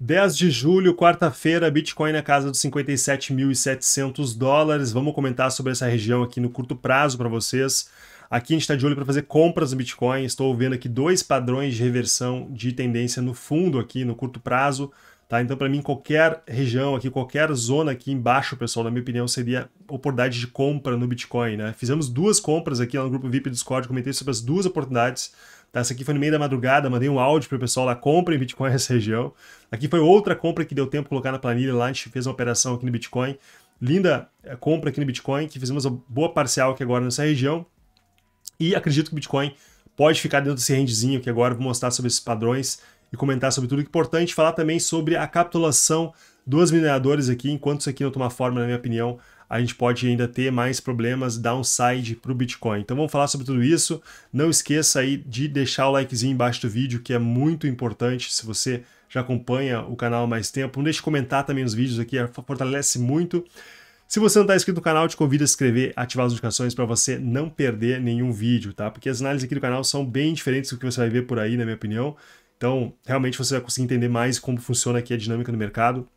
10 de julho, quarta-feira, Bitcoin na casa dos 57.700 dólares. Vamos comentar sobre essa região aqui no curto prazo para vocês. Aqui a gente está de olho para fazer compras no Bitcoin. Estou vendo aqui dois padrões de reversão de tendência no fundo aqui no curto prazo. Tá? Então, para mim, qualquer região aqui, qualquer zona aqui embaixo, pessoal, na minha opinião, seria oportunidade de compra no Bitcoin. Né? Fizemos duas compras aqui no grupo VIP Discord, comentei sobre as duas oportunidades essa aqui foi no meio da madrugada, mandei um áudio pro pessoal lá, comprem Bitcoin nessa região. Aqui foi outra compra que deu tempo de colocar na planilha lá, a gente fez uma operação aqui no Bitcoin. Linda eh, compra aqui no Bitcoin, que fizemos uma boa parcial aqui agora nessa região. E acredito que o Bitcoin pode ficar dentro desse rendezinho que agora vou mostrar sobre esses padrões e comentar sobre tudo. É importante falar também sobre a capitulação dos mineradores aqui, enquanto isso aqui não tomar forma, na minha opinião, a gente pode ainda ter mais problemas downside para o Bitcoin. Então vamos falar sobre tudo isso. Não esqueça aí de deixar o likezinho embaixo do vídeo, que é muito importante se você já acompanha o canal há mais tempo. Não deixe de comentar também os vídeos aqui, fortalece muito. Se você não está inscrito no canal, te convido a se inscrever, ativar as notificações para você não perder nenhum vídeo, tá? Porque as análises aqui do canal são bem diferentes do que você vai ver por aí, na minha opinião. Então, realmente você vai conseguir entender mais como funciona aqui a dinâmica do mercado.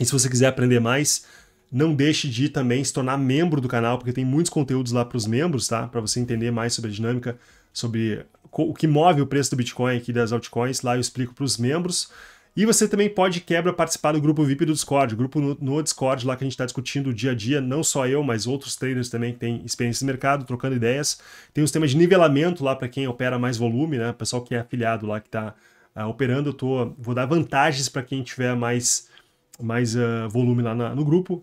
E se você quiser aprender mais, não deixe de também se tornar membro do canal, porque tem muitos conteúdos lá para os membros, tá? Para você entender mais sobre a dinâmica, sobre o que move o preço do Bitcoin aqui das altcoins, lá eu explico para os membros. E você também pode, quebra, participar do grupo VIP do Discord, grupo no, no Discord lá que a gente está discutindo o dia a dia, não só eu, mas outros traders também que têm experiência no mercado, trocando ideias. Tem um sistema de nivelamento lá para quem opera mais volume, né? O pessoal que é afiliado lá, que está uh, ah, operando, eu tô, vou dar vantagens para quem tiver mais, mais uh, volume lá na, no grupo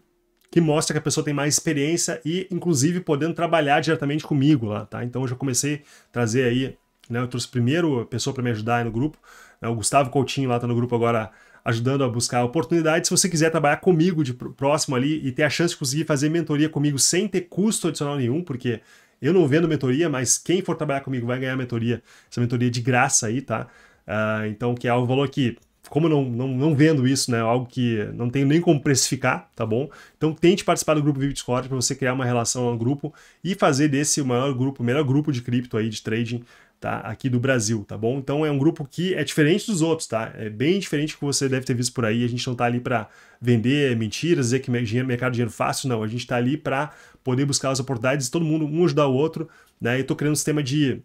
que mostra que a pessoa tem mais experiência e, inclusive, podendo trabalhar diretamente comigo lá, tá? Então eu já comecei a trazer aí, né? Eu trouxe primeiro a pessoa para me ajudar aí no grupo, né, o Gustavo Coutinho lá tá no grupo agora ajudando a buscar oportunidades. Se você quiser trabalhar comigo de próximo ali e ter a chance de conseguir fazer mentoria comigo sem ter custo adicional nenhum, porque eu não vendo mentoria, mas quem for trabalhar comigo vai ganhar mentoria, essa mentoria de graça aí, tá? Uh, então, que é o valor que como não, não, não vendo isso, né? É algo que não tenho nem como precificar, tá bom? Então tente participar do grupo Vivo Discord para você criar uma relação ao grupo e fazer desse o maior grupo, o melhor grupo de cripto aí de trading tá? Aqui do Brasil, tá bom? Então é um grupo que é diferente dos outros, tá? É bem diferente do que você deve ter visto por aí. A gente não tá ali para vender mentiras, dizer que dinheiro, mercado dinheiro fácil, não. A gente tá ali para poder buscar as oportunidades, todo mundo um ajudar o outro, né? Eu tô criando um sistema de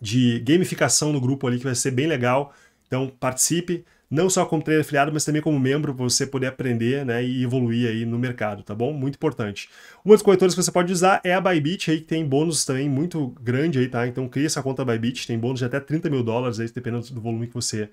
de gamificação no grupo ali que vai ser bem legal. Então participe, não só como trader afiliado, mas também como membro, para você poder aprender né, e evoluir aí no mercado, tá bom? Muito importante. Uma das corretoras que você pode usar é a Bybit, aí, que tem bônus também muito grande aí, tá? Então cria essa conta Bybit, tem bônus de até 30 mil dólares, aí, dependendo do volume que você,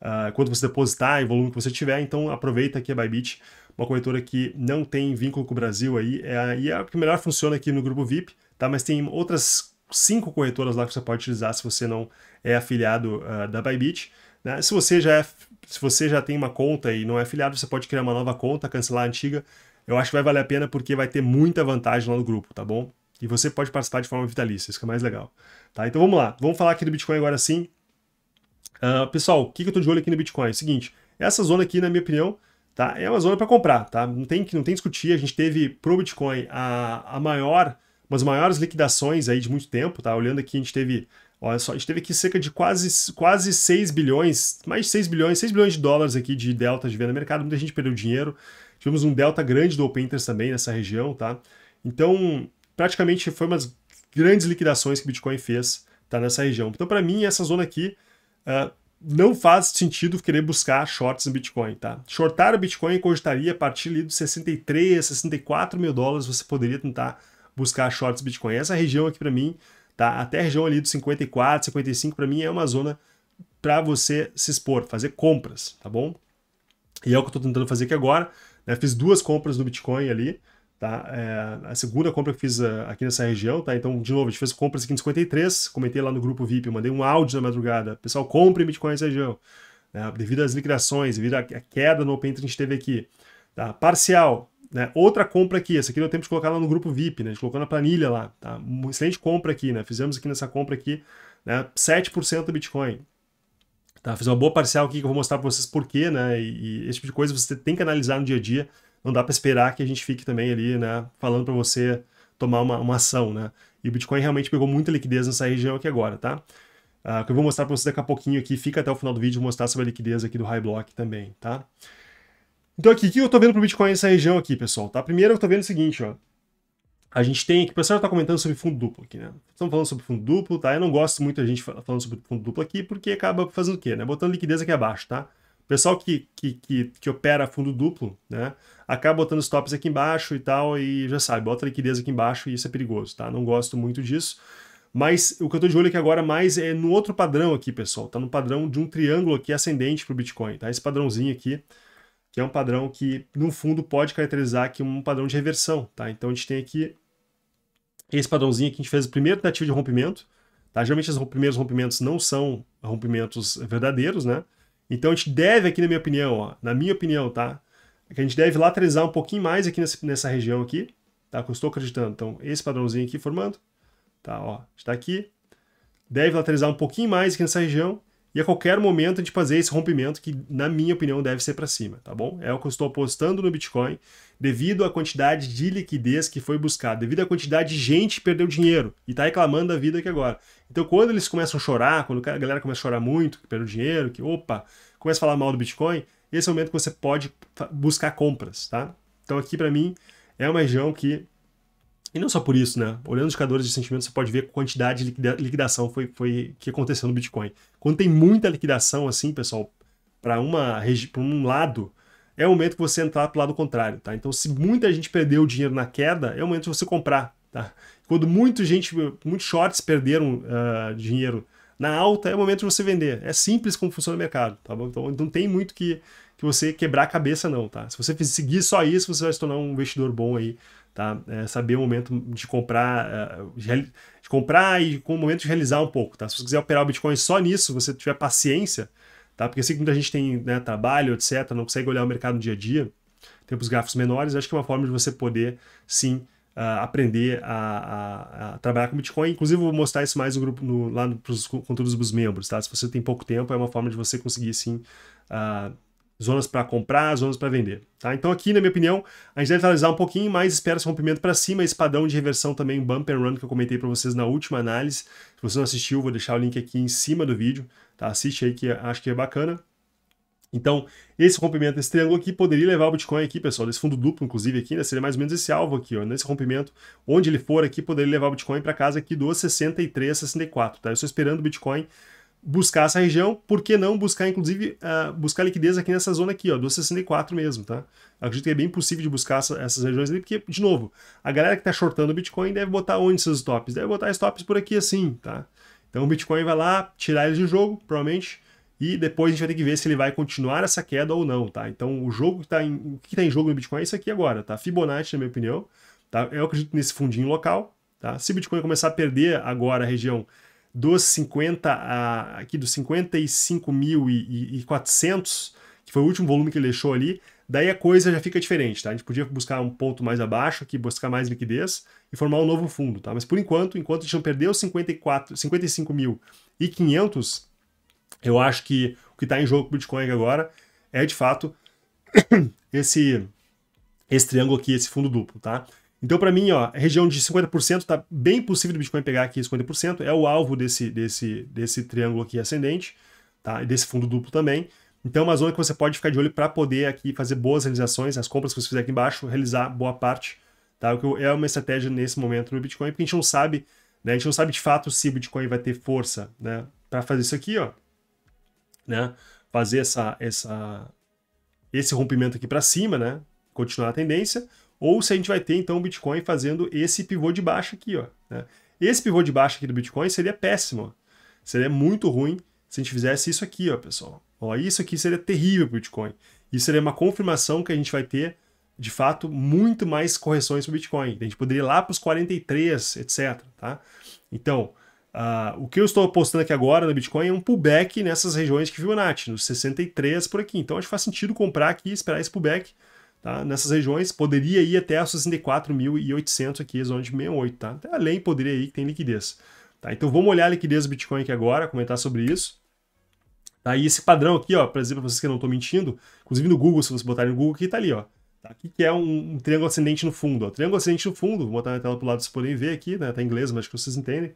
uh, quanto você depositar e volume que você tiver, então aproveita aqui a Bybit, uma corretora que não tem vínculo com o Brasil aí, é a, e é a que melhor funciona aqui no grupo VIP, tá? Mas tem outras cinco corretoras lá que você pode utilizar se você não é afiliado uh, da Bybit, né? Se você já é se você já tem uma conta e não é afiliado, você pode criar uma nova conta, cancelar a antiga. Eu acho que vai valer a pena porque vai ter muita vantagem lá no grupo, tá bom? E você pode participar de forma vitalícia, isso que é mais legal. Tá, então vamos lá. Vamos falar aqui do Bitcoin agora sim. Uh, pessoal, o que, que eu tô de olho aqui no Bitcoin? É o seguinte, essa zona aqui, na minha opinião, tá, é uma zona para comprar, tá? Não tem que não tem discutir, a gente teve pro Bitcoin a, a maior, umas maiores liquidações aí de muito tempo, tá? Olhando aqui, a gente teve Olha só, a gente teve aqui cerca de quase, quase 6 bilhões, mais de 6 bilhões, 6 bilhões de dólares aqui de deltas de venda no mercado, muita gente perdeu dinheiro. Tivemos um delta grande do Open Interest também nessa região, tá? Então, praticamente foi uma das grandes liquidações que o Bitcoin fez, tá? Nessa região. Então, para mim, essa zona aqui uh, não faz sentido querer buscar shorts no Bitcoin, tá? Shortar o Bitcoin cogitaria a partir ali dos 63, 64 mil dólares, você poderia tentar buscar shorts Bitcoin. Essa região aqui, para mim, tá? Até a região ali dos 54, 55 para mim é uma zona para você se expor, fazer compras, tá bom? E é o que eu estou tentando fazer aqui agora. Né? Fiz duas compras do Bitcoin ali, tá? É a segunda compra que fiz ah, aqui nessa região, tá? Então, de novo, a gente fez compras aqui em 53, comentei lá no grupo VIP, mandei um áudio na madrugada. Pessoal, compre Bitcoin nessa região. Né? Devido às liquidações, devido à queda no Open que a gente teve aqui. Tá? Parcial, né? Outra compra aqui, essa aqui deu tempo de colocar lá no grupo VIP, né? a gente colocou na planilha lá. Tá? Uma excelente compra aqui, né? fizemos aqui nessa compra aqui né? 7% do Bitcoin. Tá? Fiz uma boa parcial aqui que eu vou mostrar para vocês porquê, né? E, e, esse tipo de coisa você tem que analisar no dia a dia. Não dá para esperar que a gente fique também ali, né? Falando para você tomar uma, uma ação, né? E o Bitcoin realmente pegou muita liquidez nessa região aqui agora, tá? Uh, que eu vou mostrar para vocês daqui a pouquinho aqui. Fica até o final do vídeo, mostrar sobre a liquidez aqui do High Block também, tá? Então aqui, o que eu tô vendo pro Bitcoin nessa região aqui, pessoal, tá? Primeiro eu tô vendo o seguinte, ó. A gente tem aqui, o pessoal tá comentando sobre fundo duplo aqui, né? Estamos falando sobre fundo duplo, tá? Eu não gosto muito a gente falando sobre fundo duplo aqui, porque acaba fazendo o quê, né? Botando liquidez aqui abaixo, tá? O pessoal que, que, que, que opera fundo duplo, né? Acaba botando stops aqui embaixo e tal, e já sabe, bota liquidez aqui embaixo e isso é perigoso, tá? Não gosto muito disso. Mas o que eu tô de olho aqui agora mais é no outro padrão aqui, pessoal. Tá no padrão de um triângulo aqui ascendente pro Bitcoin, tá? Esse padrãozinho aqui que é um padrão que, no fundo, pode caracterizar aqui um padrão de reversão, tá? Então a gente tem aqui esse padrãozinho que a gente fez o primeiro tentativa de rompimento, tá? Geralmente os primeiros rompimentos não são rompimentos verdadeiros, né? Então a gente deve aqui, na minha opinião, ó, na minha opinião, tá? É que a gente deve lateralizar um pouquinho mais aqui nessa, nessa região aqui, tá? Que eu estou acreditando. Então esse padrãozinho aqui formando, tá? Ó, está aqui. Deve lateralizar um pouquinho mais aqui nessa região, e a qualquer momento a gente fazer esse rompimento que, na minha opinião, deve ser para cima, tá bom? É o que eu estou apostando no Bitcoin devido à quantidade de liquidez que foi buscada, devido à quantidade de gente que perdeu dinheiro e está reclamando da vida aqui agora. Então, quando eles começam a chorar, quando a galera começa a chorar muito, que perdeu dinheiro, que opa, começa a falar mal do Bitcoin, esse é o momento que você pode buscar compras, tá? Então, aqui para mim é uma região que e não só por isso, né? Olhando os indicadores de sentimento, você pode ver a quantidade de liquidação foi, foi que aconteceu no Bitcoin. Quando tem muita liquidação, assim, pessoal, para um lado, é o momento que você entrar para o lado contrário, tá? Então, se muita gente perdeu o dinheiro na queda, é o momento de você comprar, tá? Quando muita gente, muitos shorts perderam uh, dinheiro na alta, é o momento de você vender. É simples como funciona o mercado, tá bom? Então, não tem muito que, que você quebrar a cabeça, não, tá? Se você seguir só isso, você vai se tornar um investidor bom aí tá? É saber o momento de comprar, é, de, de comprar e com o momento de realizar um pouco, tá? Se você quiser operar o Bitcoin só nisso, você tiver paciência, tá? Porque assim que muita gente tem né, trabalho, etc, não consegue olhar o mercado no dia a dia, tem os gráficos menores, acho que é uma forma de você poder, sim, Uh, aprender a, a, a, trabalhar com Bitcoin. Inclusive, vou mostrar isso mais no grupo no, lá para os conteúdos dos membros, tá? Se você tem pouco tempo, é uma forma de você conseguir, sim, uh, zonas para comprar, zonas para vender. Tá? Então aqui, na minha opinião, a gente deve analisar um pouquinho mais, espera esse rompimento para cima, esse padrão de reversão também, bump and run, que eu comentei para vocês na última análise. Se você não assistiu, vou deixar o link aqui em cima do vídeo, tá? assiste aí que acho que é bacana. Então, esse rompimento desse triângulo aqui poderia levar o Bitcoin aqui, pessoal, desse fundo duplo, inclusive, aqui, né? Seria mais ou menos esse alvo aqui, ó. Nesse rompimento, onde ele for aqui, poderia levar o Bitcoin para casa aqui do 63, 64, tá? Eu estou esperando o Bitcoin buscar essa região, por que não buscar, inclusive, uh, buscar liquidez aqui nessa zona aqui, ó, 264 mesmo, tá? Acredito que é bem possível de buscar essa, essas regiões ali, porque, de novo, a galera que está shortando o Bitcoin deve botar onde seus tops? Deve botar stops por aqui assim, tá? Então o Bitcoin vai lá, tirar eles do jogo, provavelmente, e depois a gente vai ter que ver se ele vai continuar essa queda ou não, tá? Então o jogo que tá em, o que está em jogo no Bitcoin é isso aqui agora, tá? Fibonacci, na minha opinião, tá? Eu acredito nesse fundinho local, tá? Se o Bitcoin começar a perder agora a região dos 50 a, aqui dos 55.400, que foi o último volume que ele deixou ali, daí a coisa já fica diferente, tá? A gente podia buscar um ponto mais abaixo aqui, buscar mais liquidez e formar um novo fundo, tá? Mas por enquanto, enquanto a gente não perdeu 54, 55.500, eu acho que o que está em jogo com o Bitcoin agora é de fato esse esse triângulo aqui, esse fundo duplo, tá? Então, para mim, ó, região de 50%, tá bem possível do Bitcoin pegar aqui 50%, é o alvo desse, desse, desse triângulo aqui ascendente, tá? E desse fundo duplo também. Então, é uma zona que você pode ficar de olho para poder aqui fazer boas realizações, as compras que você fizer aqui embaixo, realizar boa parte, tá? O que é uma estratégia nesse momento no Bitcoin, porque a gente não sabe, né? A gente não sabe de fato se o Bitcoin vai ter força, né? Para fazer isso aqui, ó, né? Fazer essa, essa, esse rompimento aqui para cima, né? Continuar a tendência, ou se a gente vai ter então o Bitcoin fazendo esse pivô de baixa aqui, ó. Né? Esse pivô de baixa aqui do Bitcoin seria péssimo, seria muito ruim se a gente fizesse isso aqui, ó, pessoal. Ó, isso aqui seria terrível para o Bitcoin. Isso seria uma confirmação que a gente vai ter, de fato, muito mais correções para o Bitcoin. A gente poderia ir lá para os 43, etc. Tá? Então, uh, o que eu estou apostando aqui agora no Bitcoin é um pullback nessas regiões que viu Nath, nos 63 por aqui. Então, acho que faz sentido comprar aqui e esperar esse pullback Tá? Nessas regiões poderia ir até a 64.800 aqui, zona de 68, tá? Até além poderia ir que tem liquidez. Tá? Então vamos olhar a liquidez do Bitcoin aqui agora, comentar sobre isso. Tá? E esse padrão aqui, ó, para dizer para vocês que eu não estou mentindo, inclusive no Google, se vocês botarem no Google, aqui está ali, ó. Tá? Aqui que é um, um, triângulo ascendente no fundo. Ó. Triângulo ascendente no fundo, vou botar na tela para o lado para vocês poderem ver aqui, né? Tá em inglês, mas acho que vocês entendem.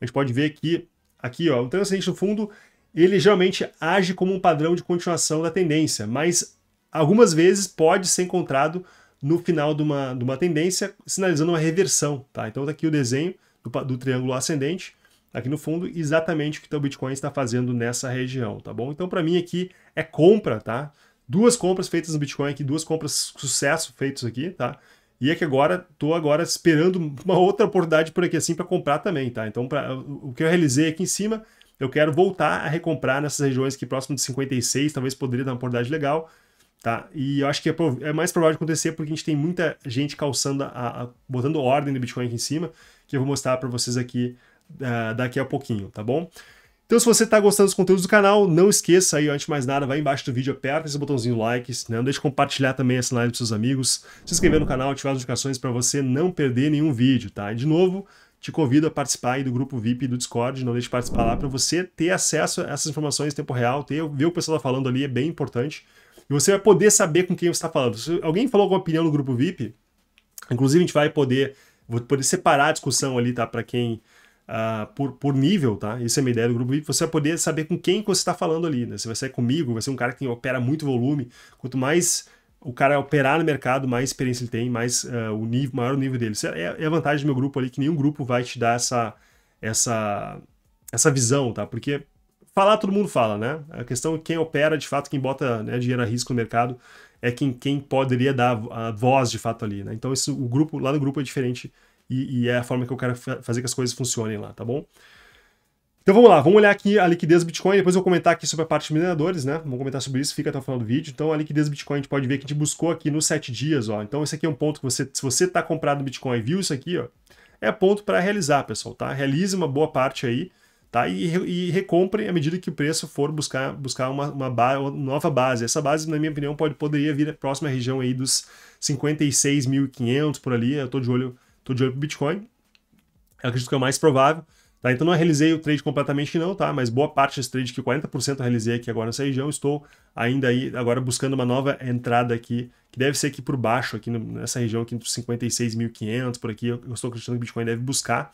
A gente pode ver aqui, aqui, ó, o um triângulo ascendente no fundo, ele geralmente age como um padrão de continuação da tendência, mas algumas vezes pode ser encontrado no final de uma, de uma tendência, sinalizando uma reversão. Tá? Então está aqui o desenho do, do triângulo ascendente, aqui no fundo, exatamente o que o Bitcoin está fazendo nessa região, tá bom? Então para mim aqui é compra, tá? Duas compras feitas no Bitcoin aqui, duas compras sucesso feitas aqui, tá? E é que agora estou agora esperando uma outra oportunidade por aqui assim para comprar também, tá? Então pra, o que eu realizei aqui em cima, eu quero voltar a recomprar nessas regiões aqui próximo de 56, talvez poderia dar uma oportunidade legal. Tá? E eu acho que é, é, mais provável de acontecer porque a gente tem muita gente calçando, a, a botando ordem do Bitcoin aqui em cima, que eu vou mostrar para vocês aqui uh, daqui a pouquinho, tá bom? Então, se você está gostando dos conteúdos do canal, não esqueça aí, antes de mais nada, vai embaixo do vídeo, aperta esse botãozinho like, né? não deixe de compartilhar também essa live para seus amigos, se inscrever no canal, ativar as notificações para você não perder nenhum vídeo, tá? E de novo, te convido a participar do grupo VIP do Discord, não deixe de participar lá para você ter acesso a essas informações em tempo real, ter, ver o pessoal tá falando ali, é bem importante. E você vai poder saber com quem você está falando. Se alguém falou alguma opinião no grupo VIP, inclusive a gente vai poder, vou poder separar a discussão ali, tá? Para quem. Uh, por, por nível, tá? Isso é uma ideia do grupo VIP. Você vai poder saber com quem você está falando ali, né? Você vai ser comigo, vai ser um cara que opera muito volume. Quanto mais o cara operar no mercado, mais experiência ele tem, mais uh, o nível, maior o nível dele. Isso é, é, é, a vantagem do meu grupo ali, que nenhum grupo vai te dar essa, essa, essa visão, tá? Porque falar todo mundo fala, né? A questão é quem opera, de fato, quem bota né, dinheiro a risco no mercado é quem, quem poderia dar a voz, de fato, ali, né? Então, isso, o grupo, lá no grupo é diferente e, e é a forma que eu quero fazer que as coisas funcionem lá, tá bom? Então vamos lá, vamos olhar aqui a liquidez do Bitcoin, depois eu vou comentar aqui sobre a parte de mineradores, né? Vamos comentar sobre isso, fica até o final do vídeo. Então a liquidez do Bitcoin a gente pode ver que a gente buscou aqui nos 7 dias, ó. Então esse aqui é um ponto que você, se você tá comprado no Bitcoin e viu isso aqui, ó, é ponto para realizar, pessoal, tá? Realize uma boa parte aí, tá? E, e recomprem à medida que o preço for buscar, buscar uma, uma, ba uma nova base. Essa base, na minha opinião, pode, poderia vir próxima à região aí dos 56.500 por ali. Eu estou de olho, para de olho Bitcoin. Eu acredito que é o mais provável. Tá, então não realizei o trade completamente não, tá? Mas boa parte desse trade, que 40% eu realizei aqui agora nessa região, estou ainda aí, agora buscando uma nova entrada aqui, que deve ser aqui por baixo, aqui no, nessa região aqui entre 56.500, por aqui, eu, eu estou acreditando que o Bitcoin deve buscar,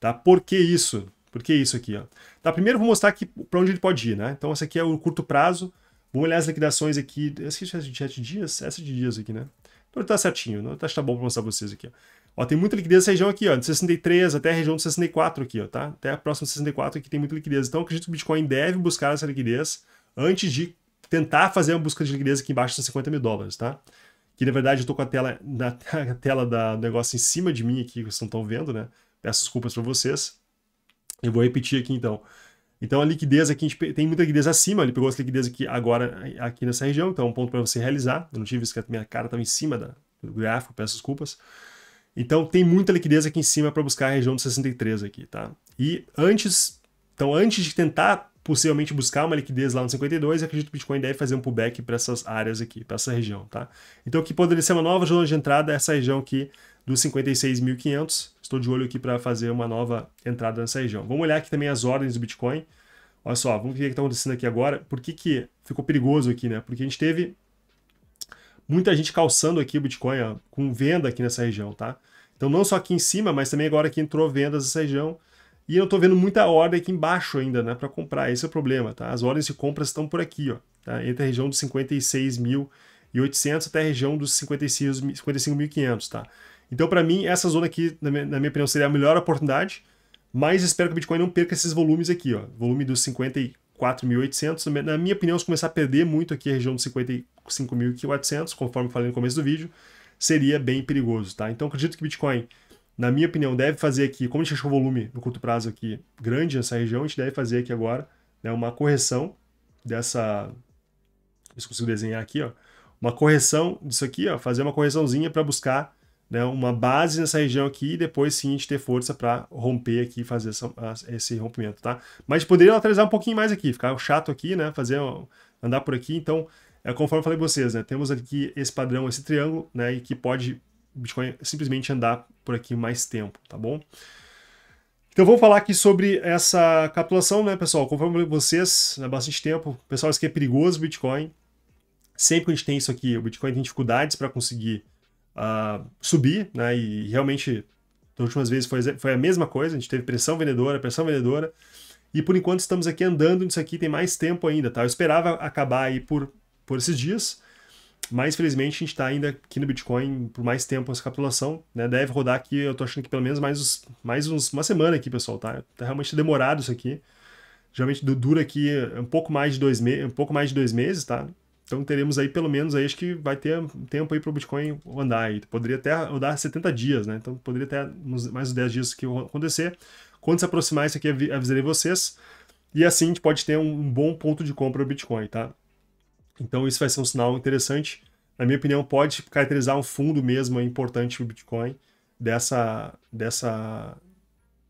tá? Por que isso? Porque que isso aqui, ó. Tá, primeiro vou mostrar para onde ele pode ir, né? Então esse aqui é o curto prazo. Vamos olhar as liquidações aqui. Essa aqui é de 7 dias? É, essa de dias aqui, né? Então tá certinho, né? Tá bom para mostrar pra vocês aqui, ó. Ó, tem muita liquidez nessa região aqui, ó, de 63 até a região de 64 aqui, ó, tá? Até a próxima 64 aqui tem muita liquidez. Então, acredito que o Bitcoin deve buscar essa liquidez antes de tentar fazer uma busca de liquidez aqui embaixo dos 50 mil dólares, tá? Que, na verdade, eu tô com a tela, na, a tela da, do negócio em cima de mim aqui, que vocês não estão vendo, né? Peço desculpas para vocês. Eu vou repetir aqui então. Então a liquidez aqui, a gente tem muita liquidez acima, ele pegou essa liquidez aqui agora, aqui nessa região, então é um ponto para você realizar. Eu não tive isso, que a minha cara estava em cima da, do gráfico, peço desculpas. Então tem muita liquidez aqui em cima para buscar a região de 63 aqui, tá? E antes, então antes de tentar possivelmente buscar uma liquidez lá no 52, acredito que o Bitcoin deve fazer um pullback para essas áreas aqui, para essa região, tá? Então aqui poderia ser uma nova zona de entrada, é essa região aqui dos 56.500. Estou de olho aqui para fazer uma nova entrada nessa região. Vamos olhar aqui também as ordens do Bitcoin. Olha só, vamos ver o que está acontecendo aqui agora. Por que, que ficou perigoso aqui, né? Porque a gente teve muita gente calçando aqui o Bitcoin ó, com venda aqui nessa região, tá? Então não só aqui em cima, mas também agora que entrou vendas nessa região. E eu estou vendo muita ordem aqui embaixo ainda, né, para comprar. Esse é o problema, tá? As ordens de compras estão por aqui, ó, tá? Entre a região dos 56.800 até a região dos 55.500, tá? Então, para mim, essa zona aqui, na minha, opinião, seria a melhor oportunidade, mas espero que o Bitcoin não perca esses volumes aqui, ó. Volume dos 54.800, na minha opinião, se começar a perder muito aqui a região dos 55.400, conforme falei no começo do vídeo, seria bem perigoso, tá? Então, acredito que o Bitcoin, na minha opinião, deve fazer aqui, como a gente achou o volume no curto prazo aqui grande nessa região, a gente deve fazer aqui agora né, uma correção dessa... se eu consigo desenhar aqui, ó. Uma correção disso aqui, ó, fazer uma correçãozinha para buscar né, uma base nessa região aqui e depois sim a gente ter força para romper aqui e fazer essa, esse rompimento, tá? Mas poderia lateralizar um pouquinho mais aqui, ficar chato aqui, né? Fazer andar por aqui. Então, é conforme eu falei para vocês, né? Temos aqui esse padrão, esse triângulo, né? E que pode Bitcoin simplesmente andar por aqui mais tempo, tá bom? Então vou falar aqui sobre essa capitulação, né, pessoal? Conforme eu falei para vocês, há bastante tempo, pessoal, isso aqui é perigoso, Bitcoin. Sempre que a gente tem isso aqui, o Bitcoin tem dificuldades para conseguir uh, subir, né? E realmente, das últimas vezes foi, foi a mesma coisa, a gente teve pressão vendedora, pressão vendedora, e por enquanto estamos aqui andando nisso aqui, tem mais tempo ainda, tá? Eu esperava acabar aí por, por esses dias, mas felizmente a gente está ainda aqui no Bitcoin por mais tempo essa capitulação, né? Deve rodar aqui, eu tô achando que pelo menos mais, uns, mais uns, uma semana aqui, pessoal, tá? Tá realmente demorado isso aqui. Geralmente dura aqui um pouco mais de dois meses, um pouco mais de dois meses, tá? Então teremos aí pelo menos aí, acho que vai ter tempo aí para o Bitcoin andar aí. Poderia até rodar 70 dias, né? Então poderia até mais uns 10 dias que acontecer. Quando se aproximar isso aqui, avisarei vocês. E assim a gente pode ter um bom ponto de compra do Bitcoin, tá? Então isso vai ser um sinal interessante. Na minha opinião, pode caracterizar um fundo mesmo importante para o Bitcoin dessa, dessa,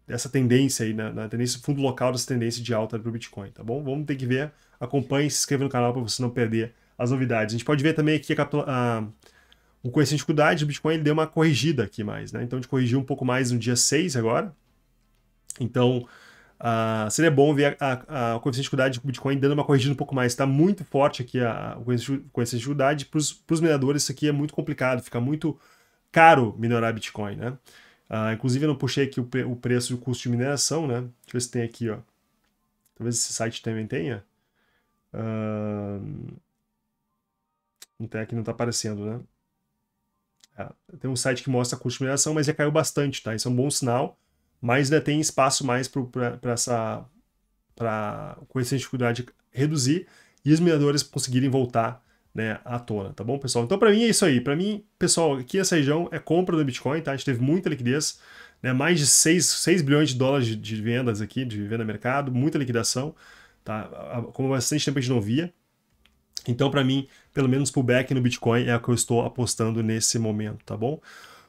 dessa tendência aí, né? na, tendência, fundo local dessa tendência de alta para o Bitcoin, tá bom? Vamos ter que ver. Acompanhe, se inscreva no canal para você não perder as novidades. A gente pode ver também aqui a, a, o coeficiente de dificuldade do Bitcoin ele deu uma corrigida aqui mais, né? Então a gente corrigiu um pouco mais no dia 6 agora. Então uh, seria bom ver a, a, o coeficiente de dificuldade do Bitcoin dando uma corrigida um pouco mais. Está muito forte aqui a, o coeficiente de dificuldade. Para os mineradores, isso aqui é muito complicado, fica muito caro minerar Bitcoin, né? Uh, inclusive eu não puxei aqui o, o preço e o custo de mineração, né? Deixa eu ver se tem aqui, ó. Talvez esse site também tenha. Uh, até aqui, não tá aparecendo, né? É, tem um site que mostra a customização, mas já caiu bastante, tá? Isso é um bom sinal, mas ainda tem espaço mais para essa. para com essa dificuldade reduzir e os mineradores conseguirem voltar né, à tona, tá bom, pessoal? Então, para mim é isso aí. Para mim, pessoal, aqui essa região é compra do Bitcoin, tá? A gente teve muita liquidez, né? Mais de 6, 6 bilhões de dólares de, de vendas aqui, de venda mercado, muita liquidação, tá? Como bastante tempo a gente não via. Então, para mim, pelo menos pullback no Bitcoin é o que eu estou apostando nesse momento, tá bom?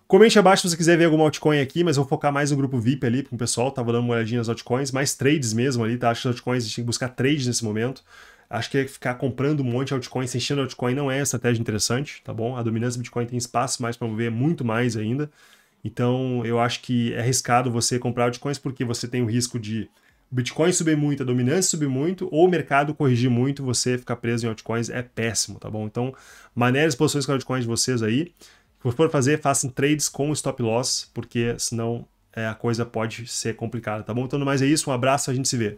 Comente abaixo se você quiser ver alguma altcoin aqui, mas eu vou focar mais no grupo VIP ali, porque o pessoal tava dando uma olhadinha nas altcoins, mais trades mesmo ali, tá? Acho que as altcoins a gente tem que buscar trades nesse momento. Acho que ficar comprando um monte de altcoins, se enchendo altcoin, não é estratégia interessante, tá bom? A dominância do Bitcoin tem espaço mais para mover, muito mais ainda. Então, eu acho que é arriscado você comprar altcoins porque você tem o risco de Bitcoin subir muito, a dominância subir muito, ou o mercado corrigir muito, você ficar preso em altcoins é péssimo, tá bom? Então, maneira as posições com altcoins de vocês aí. Se for fazer, façam trades com stop loss, porque senão é, a coisa pode ser complicada, tá bom? Então, no mais é isso, um abraço, a gente se vê.